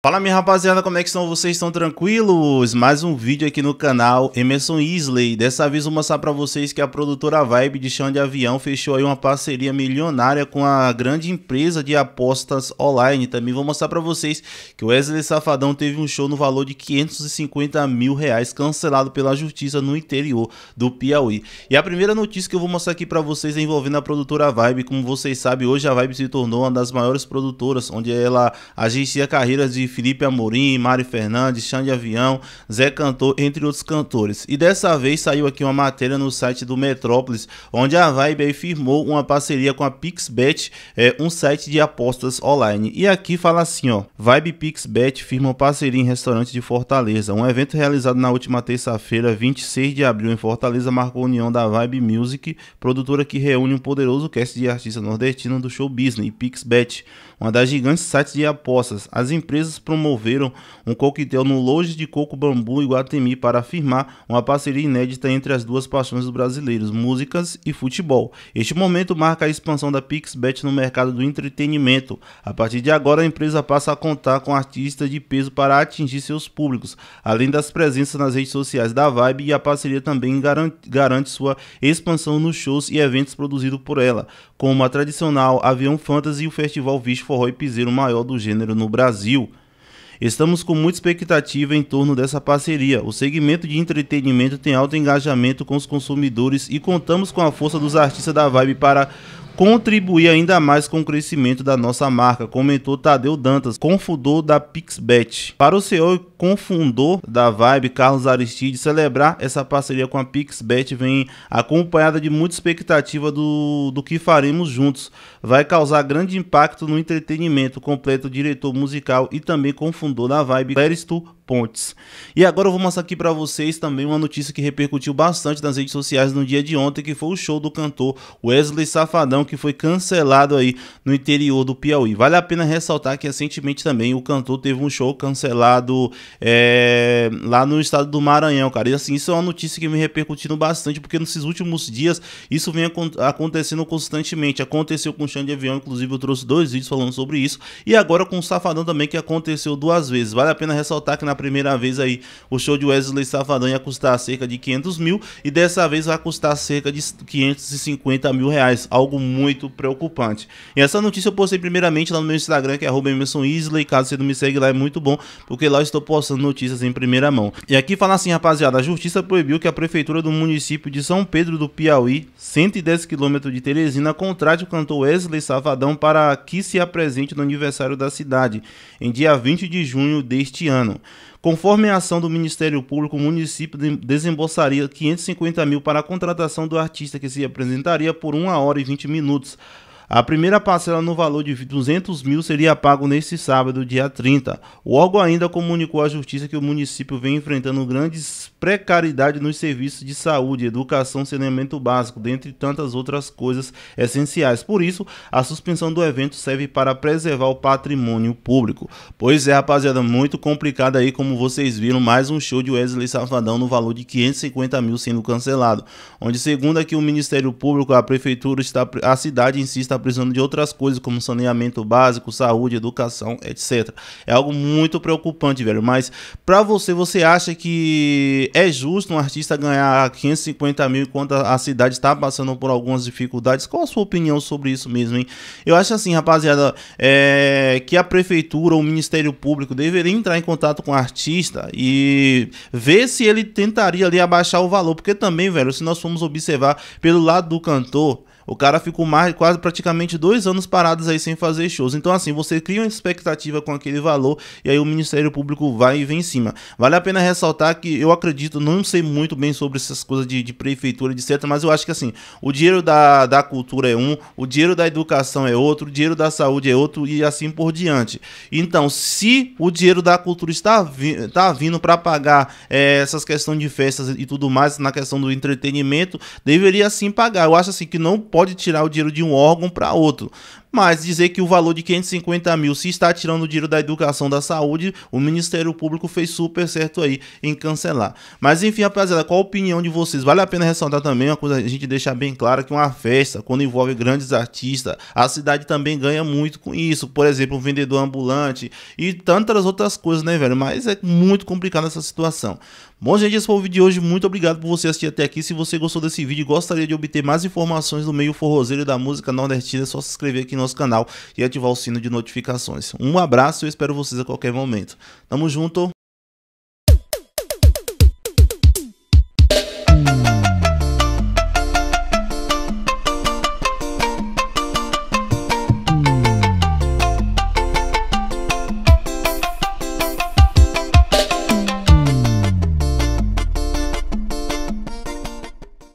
Fala minha rapaziada, como é que estão? Vocês estão tranquilos? Mais um vídeo aqui no canal Emerson Isley. Dessa vez vou mostrar pra vocês que a produtora Vibe de Chão de Avião fechou aí uma parceria milionária com a grande empresa de apostas online. Também vou mostrar pra vocês que o Wesley Safadão teve um show no valor de 550 mil reais cancelado pela justiça no interior do Piauí. E a primeira notícia que eu vou mostrar aqui pra vocês é envolvendo a produtora Vibe. Como vocês sabem, hoje a Vibe se tornou uma das maiores produtoras, onde ela agencia carreiras de Felipe Amorim, Mari Fernandes, Xande Avião, Zé Cantor, entre outros cantores. E dessa vez saiu aqui uma matéria no site do Metrópolis, onde a Vibe firmou uma parceria com a PixBet, é, um site de apostas online. E aqui fala assim, ó, Vibe PixBet firma parceria em restaurante de Fortaleza. Um evento realizado na última terça-feira, 26 de abril, em Fortaleza, marcou a união da Vibe Music, produtora que reúne um poderoso cast de artistas nordestinos do show business, PixBet, uma das gigantes sites de apostas. As empresas promoveram um coquetel no Loge de Coco Bambu e Guatemi para afirmar uma parceria inédita entre as duas paixões dos brasileiros, músicas e futebol. Este momento marca a expansão da PixBet no mercado do entretenimento. A partir de agora, a empresa passa a contar com artistas de peso para atingir seus públicos, além das presenças nas redes sociais da Vibe e a parceria também garante, garante sua expansão nos shows e eventos produzidos por ela, como a tradicional Avião Fantasy e o Festival Vixe Forró e Piseiro maior do gênero no Brasil. Estamos com muita expectativa em torno dessa parceria. O segmento de entretenimento tem alto engajamento com os consumidores e contamos com a força dos artistas da Vibe para contribuir ainda mais com o crescimento da nossa marca, comentou Tadeu Dantas, confundor da Pixbet. Para o CEO e confundor da Vibe, Carlos Aristide, celebrar essa parceria com a Pixbet vem acompanhada de muita expectativa do, do que faremos juntos. Vai causar grande impacto no entretenimento, completo diretor musical e também confundor da Vibe, Cléristo Pontes. E agora eu vou mostrar aqui para vocês também uma notícia que repercutiu bastante nas redes sociais no dia de ontem, que foi o show do cantor Wesley Safadão, que foi cancelado aí no interior do Piauí. Vale a pena ressaltar que recentemente também o cantor teve um show cancelado é, lá no estado do Maranhão, cara. E assim, isso é uma notícia que me repercutindo bastante, porque nesses últimos dias isso vem acontecendo constantemente. Aconteceu com o Xande Avião, inclusive eu trouxe dois vídeos falando sobre isso, e agora com o Safadão também, que aconteceu duas vezes. Vale a pena ressaltar que na primeira vez aí o show de Wesley Safadão ia custar cerca de 500 mil, e dessa vez vai custar cerca de 550 mil reais, algo muito muito preocupante. E essa notícia eu postei primeiramente lá no meu Instagram, que é Isley. Caso você não me segue lá, é muito bom, porque lá eu estou postando notícias em primeira mão. E aqui fala assim, rapaziada: a justiça proibiu que a prefeitura do município de São Pedro do Piauí, 110 quilômetros de Teresina, contrate o cantor Wesley Savadão para que se apresente no aniversário da cidade, em dia 20 de junho deste ano. Conforme a ação do Ministério Público, o município desembolsaria 550 mil para a contratação do artista que se apresentaria por 1 hora e 20 minutos minutes A primeira parcela no valor de 200 mil seria pago neste sábado, dia 30. O órgão ainda comunicou à Justiça que o município vem enfrentando grandes precariedades nos serviços de saúde, educação, saneamento básico, dentre tantas outras coisas essenciais. Por isso, a suspensão do evento serve para preservar o patrimônio público. Pois é, rapaziada, muito complicado aí, como vocês viram, mais um show de Wesley Safadão no valor de 550 mil sendo cancelado. Onde, segundo aqui o Ministério Público, a prefeitura está, a cidade insiste Tá precisando de outras coisas, como saneamento básico, saúde, educação, etc. É algo muito preocupante, velho. Mas para você, você acha que é justo um artista ganhar 550 mil enquanto a cidade está passando por algumas dificuldades? Qual a sua opinião sobre isso mesmo, hein? Eu acho assim, rapaziada, é... que a prefeitura, o Ministério Público deveria entrar em contato com o artista e ver se ele tentaria ali abaixar o valor, porque também, velho, se nós formos observar pelo lado do cantor, o cara ficou mais, quase praticamente dois anos parados aí sem fazer shows. Então, assim, você cria uma expectativa com aquele valor e aí o Ministério Público vai e vem em cima. Vale a pena ressaltar que eu acredito, não sei muito bem sobre essas coisas de, de prefeitura, etc. Mas eu acho que, assim, o dinheiro da, da cultura é um, o dinheiro da educação é outro, o dinheiro da saúde é outro e assim por diante. Então, se o dinheiro da cultura está, vi tá vindo para pagar é, essas questões de festas e tudo mais, na questão do entretenimento, deveria sim pagar. Eu acho assim que não pode pode tirar o dinheiro de um órgão para outro. Mas dizer que o valor de 550 mil se está tirando o dinheiro da educação da saúde, o Ministério Público fez super certo aí em cancelar. Mas enfim, rapaziada, qual a opinião de vocês? Vale a pena ressaltar também uma coisa, a gente deixar bem claro que uma festa, quando envolve grandes artistas, a cidade também ganha muito com isso. Por exemplo, um vendedor ambulante e tantas outras coisas, né, velho? Mas é muito complicada essa situação. Bom, gente, esse foi o vídeo de hoje. Muito obrigado por você assistir até aqui. Se você gostou desse vídeo e gostaria de obter mais informações do meio forrozeiro da música nordestina, é só se inscrever aqui nosso canal e ativar o sino de notificações. Um abraço e eu espero vocês a qualquer momento. Tamo junto!